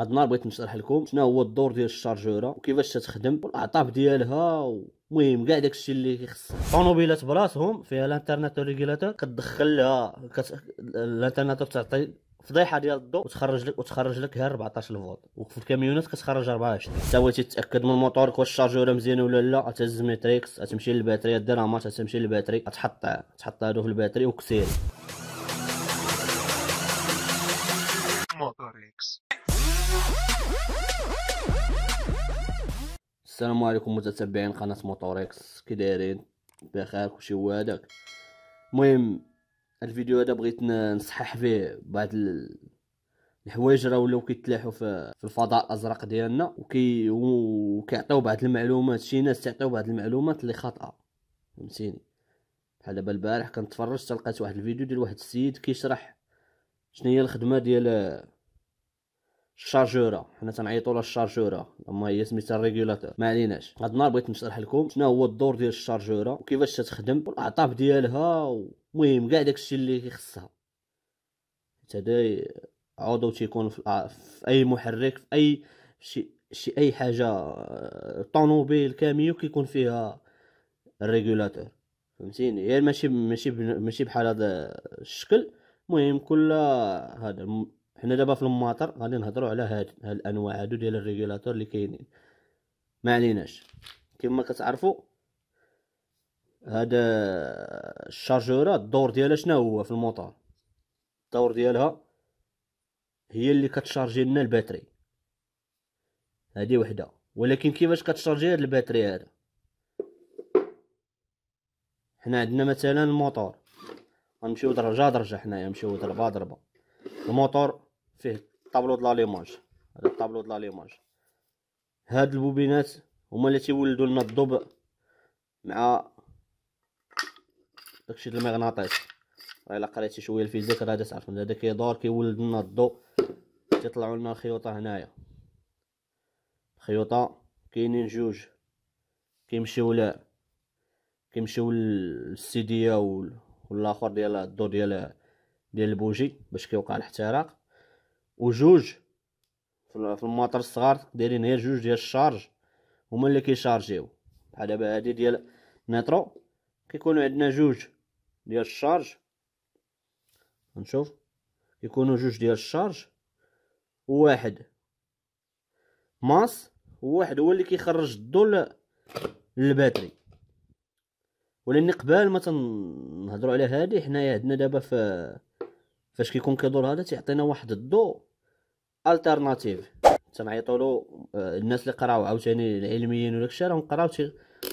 هاد النهار بغيت نشرح لكم شنو هو الدور ديال الشارجوره وكيفاش تتخدم والاعطاب ديالها و... المهم كاع داكشي اللي كيخص الطوموبيلات براسهم فيها الانترنت ريغيلاتور كتدخل لها كت... الانترنت تعطي فضيحه ديال الضوء وتخرج لك وتخرج لك غير 14 فولت وفي الكاميونات كتخرج 24 حتى بغيتي تتاكد من الموتور واش الشارجوره مزيانه ولا لا تهز ميتريكس تمشي للباتري دير ماتش تمشي للباتري تحط تحط هادو في الباتري وكسير موتوريكس السلام عليكم متتبعين قناة موتوريكس كي دايرين بخير كلشي هو هداك المهم الفيديو هذا بغيت نصحح فيه بعض الحوايج راه ولاو كيتلاحوا في الفضاء الازرق ديالنا وكي وكيعطيو بعض المعلومات شي ناس تعطيو بعض المعلومات اللي خاطئه فهمتيني بحال دابا البارح كنتفرج تلقيت واحد الفيديو ديال واحد السيد كيشرح شنو هي الخدمه ديال الشارجوره حنا تنعيطو لها الشارجوره اما هي سميتها الريغولاتور ما عليناش هاد النهار بغيت نشرح لكم شنو هو الدور ديال الشارجوره وكيفاش تتخدم والاعطاف ديالها المهم كاع داكشي اللي كيخصها حتى عضو تيكون في, في اي محرك في اي شي, شي اي حاجه آه، طونوبيل كاميو كيكون فيها الريغولاتور فهمتيني يعني ماشي ماشي ماشي بحال هذا الشكل المهم كل هذا حنا دابا في الماطر غادي نهضروا على هاد الانواع هادو ديال الريغولاتور اللي كاينين ما عليناش كما كتعرفوا هاد آه، الشارجورات الدور ديالها شنو هو في الموطور الدور ديالها هي اللي كتشارجي لنا الباتري هادي وحده ولكن كيفاش كتشارجي هاد الباتري هذا حنا عندنا مثلا الموطور غنمشيو درجه درجه حنايا نمشيو ضربه ضربه الموطور فيه الطابلو د لاليماج هذا الطابلو د لاليماج هاد البوبينات هما اللي تيولدوا لنا الضوء مع داكشي ديال المغناطيس راه الا قريتي شويه الفيزيك راه تعرف هذا كيدور كيولد لنا الضوء تيطلعوا لنا خيوطه هنايا خيوطه كاينين جوج كيمشيو لا كيمشيو للسيديا والاخر ديال الضوء ديال ديال البوجي باش كيوقع الاحتراق وجوج في الماطر الصغار دايرين غير جوج ديال الشارج هما اللي كيشارجيو بحال دابا هادي ديال نيترو كيكونوا عندنا جوج ديال الشارج نشوف يكونوا جوج ديال الشارج وواحد ماس وواحد هو اللي كيخرج الضو للباتري ولاني قبل ما تنهضروا على هذه حنايا عندنا دابا فاش كيكون كيدور هذا تيعطينا واحد الضو الترناتيف تنعيطوا يطولوا الناس اللي قراو عاوتاني العلميين ولا كشي راهم قراو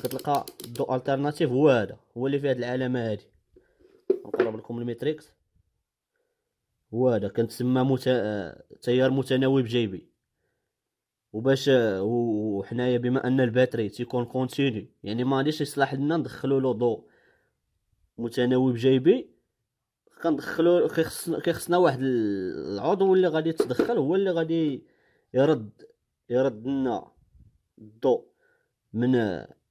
كتلقى دو الترناتيف هو هذا هو اللي في هذه العلامه هذه نقرب لكم الميتريكس هو هذا تسمى مت... تيار متناوب جيبي وباش وحنايا بما ان الباتري تيكون كونتيني يعني ما ليش يصلح لنا ندخلو له ضوء متناوب جيبي كندخلو كيخصنا كيخصنا واحد العضو اللي غادي يتدخل هو اللي غادي يرد يرد لنا الضوء من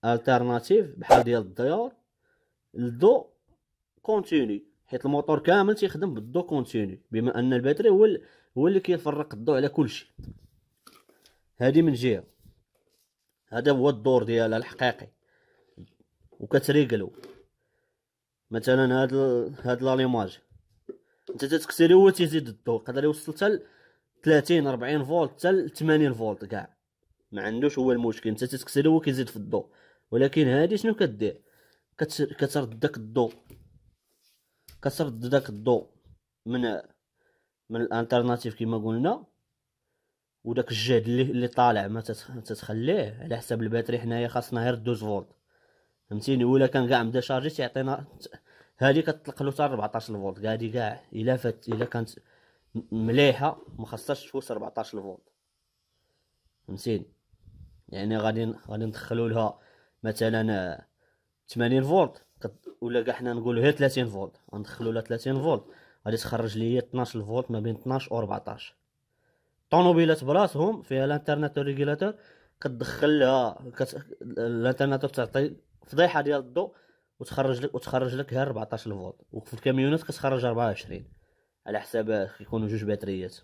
الترناتيف بحال ديال الضيار الضوء كونتيني حيت الموتور كامل تيخدم بالضوء كونتيني بما ان الباتري هو هو اللي كيفرق الضوء على كلشي هادي من جهه هذا هو الدور ديالها الحقيقي وكتريقلو مثلا هاد هاد لاليماج انت تتكسري هو تيزيد الضوء يقدر يوصل حتى 30 40 فولت حتى 80 فولت كاع ما عندوش هو المشكل انت تتكسري هو كيزيد في الضوء ولكن هذه شنو كدير كترد داك الضوء كترد داك الضوء من من الانترناتيف كما قلنا وداك الجهد اللي, اللي طالع ما تتخليه على حساب الباتري حنايا خاصنا غير 12 فولت فهمتيني ولا كان كاع مدا شارجي تيعطينا هادي كتطلق له حتى 14 فولت هادي كاع الا فات الا كانت مليحه ما خصهاش تفوت 14 فولت فهمتيني يعني غادي غادي ندخلوا لها مثلا 80 فولت ولا كاع حنا نقولوا هي 30 فولت غندخلوا لها 30 فولت غادي تخرج لي 12 فولت ما بين 12 و 14 طوموبيلات براسهم فيها الانترنت ريغيلاتور كتدخل لها كت... الانترنت تعطي فضيحه ديال الضوء وتخرج لك وتخرج لك غير 14 فولت وفي الكاميونات كتخرج 24 على حساب كيكونوا جوج باتريات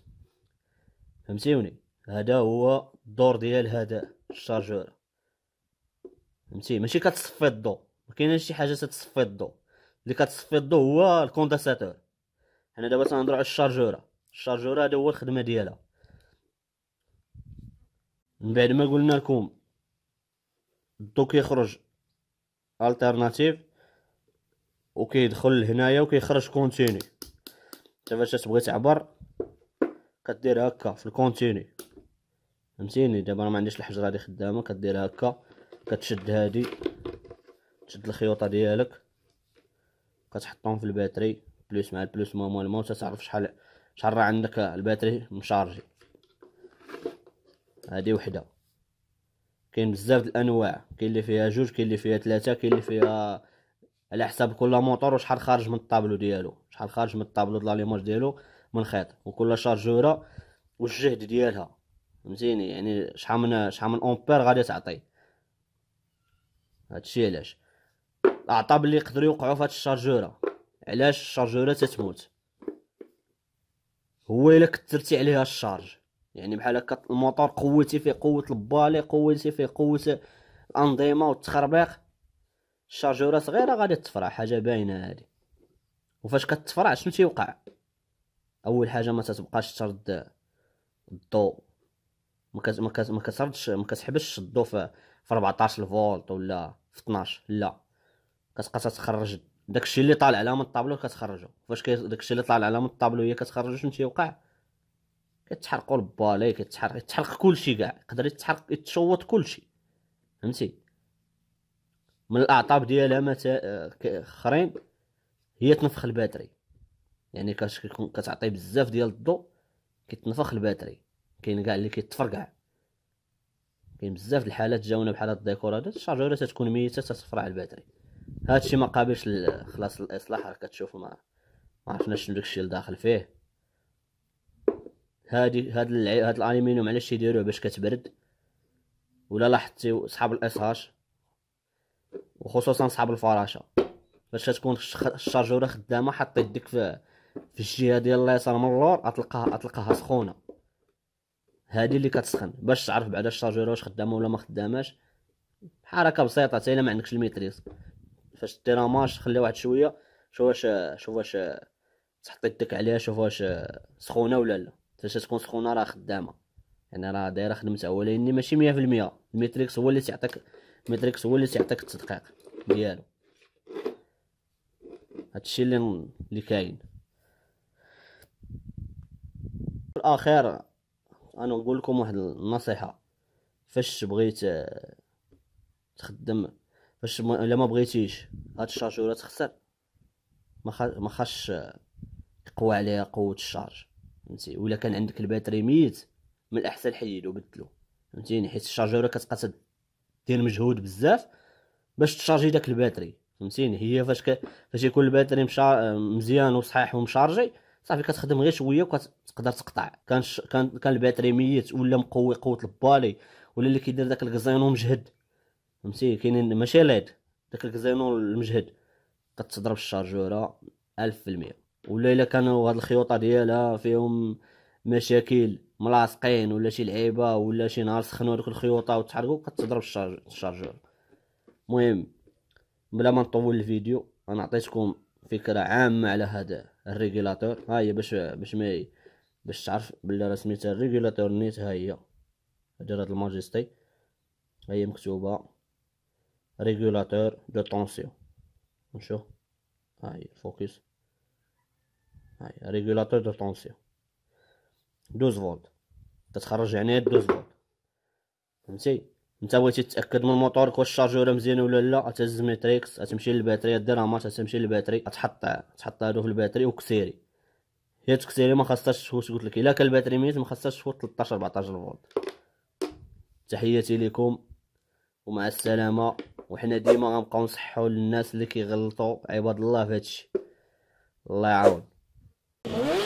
فهمتيني هذا هو الدور ديال هذا الشارجور فهمتي ماشي كتصفي الضو ما كاينش شي حاجه تصفي الضو اللي كتصفي الضو هو الكوندساتور حنا دابا تنهضروا على الشارجوره الشارجوره هذا هو الخدمه ديالها من بعد ما قلنا لكم الضو كيخرج الترناتيف وكيدخل لهنايا وكيخرج كونتيني انت فاش تبغي تعبر كدير هكا في الكونتيني فهمتيني دابا راه ما عنديش الحجره هادي خدامه كدير هكا كتشد هادي تشد الخيوطه ديالك كتحطهم في الباتري بلوس مع البلوس مع ما مو تتعرف شحال شحال راه عندك الباتري مشارجي هادي وحده كاين بزاف الانواع كاين اللي فيها جوج كاين اللي فيها ثلاثه كاين اللي فيها على حساب كل موطور وشحال خارج من الطابلو ديالو شحال خارج من الطابلو ديال ليماج ديالو من خيط وكل شارجوره والجهد ديالها فهمتيني يعني شحال من شحال من امبير غادي تعطي هادشي علاش الاعطاب اللي يقدروا يوقعوا في هاد الشارجوره علاش الشارجوره تتموت هو الا كثرتي عليها الشارج يعني بحال هكا الموطور قوتي فيه قوه البالي قوتي فيه قوه الانظمه والتخربيق الشارجوره صغيره غادي تفرع حاجه باينه هادي وفاش كتفرع شنو تيوقع اول حاجه ما تتبقاش ترد الضوء ما كتردش ما كتحبسش الضوء في 14 فولت ولا في 12 لا كتبقى تخرج داكشي اللي طالع على من الطابلو كتخرجو فاش داكشي اللي طالع على من الطابلو هي كتخرجو شنو تيوقع كتحرقوا البالي كتحرق يتحرق كلشي كاع يقدر يتحرق يتشوط كلشي فهمتي من الاعطاب ديالها مت اخرين هي تنفخ الباتري يعني كاش كتعطي بزاف ديال الضو كيتنفخ الباتري كاين كاع اللي كيتفرقع كاين بزاف د الحالات جاونا بحال هاد الديكور هذا الشارجوره تتكون ميته تتفرع الباتري هادشي ما قابلش خلاص الاصلاح كتشوف ما ما عرفناش داكشي اللي داخل فيه هادي هاد هاد الالومنيوم علاش يديروه باش كتبرد ولا لاحظتي صحاب هاش وخصوصا صحاب الفراشه فاش تكون الشارجوره خدامه حط يدك في في الجهه ديال اليسار من اللور غتلقاها غتلقاها سخونه هادي اللي كتسخن باش تعرف بعدا الشارجوره واش خدامه ولا ما خداماش حركه بسيطه حتى الا ما عندكش الميتريس فاش التيراماج خليها واحد شويه شوف واش شوف واش تحط يدك عليها شوف واش سخونه ولا لا فاش تكون سخونه راه خدامه يعني راه دايره خدمتها ولكن ماشي 100% الميتريكس هو اللي تيعطيك الميتريكس هو اللي تيعطيك التدقيق ديالو هادشي اللي اللي كاين في الاخير انا نقول لكم واحد النصيحه فاش بغيت آه، تخدم فاش الا ما بغيتيش هاد الشارجوره تخسر ما خاش ما آه، خاش تقوى عليها قوه الشارج فهمتي ولا كان عندك الباتري ميت من الاحسن حيدو بدلو فهمتيني حيت الشارجوره كتبقى دير مجهود بزاف باش تشارجي داك الباتري فهمتيني هي فاش ك... فاش يكون الباتري مشا... مزيان وصحيح ومشارجي صافي كتخدم غير شويه وكتقدر تقطع كان ش... كان كان الباتري ميت ولا مقوي قوه البالي ولا اللي كيدير داك الكزينو مجهد فهمتي كاينين ماشي ليد داك الكزينو المجهد كتضرب الشارجوره 1000% ولا الا كانوا هاد الخيوطه ديالها فيهم مشاكل ملاصقين ولا شي لعيبه ولا شي نهار سخنوا دوك الخيوطه وتحرقوا كتضرب الشارجور المهم بلا ما نطول الفيديو انا عطيتكم فكره عامه على هذا الريغيلاتور ها هي باش باش ما باش تعرف بلي راه سميتها الريغيلاتور نيت ها هي ديال هاد الماجستي ها هي مكتوبه ريغيلاتور دو طونسيون نشوف ها هي الفوكس هاي ريجولاتور دو طونسيون دوز فولت كتخرج يعني دوز فولت فهمتي نتا بغيتي تاكد من موطورك واش الشارجور مزيان ولا لا تهز ميتريكس تمشي للباتري دير ماتش تمشي للباتري تحط تحط هادو في الباتري وكسيري هي تكسيري ما خاصهاش تفوت قلت لك الا كان الباتري ميت ما خاصهاش تفوت 13 14 فولت تحياتي لكم ومع السلامه وحنا ديما غنبقاو نصحوا للناس اللي كيغلطوا عباد الله في هادشي الله يعاون Oh!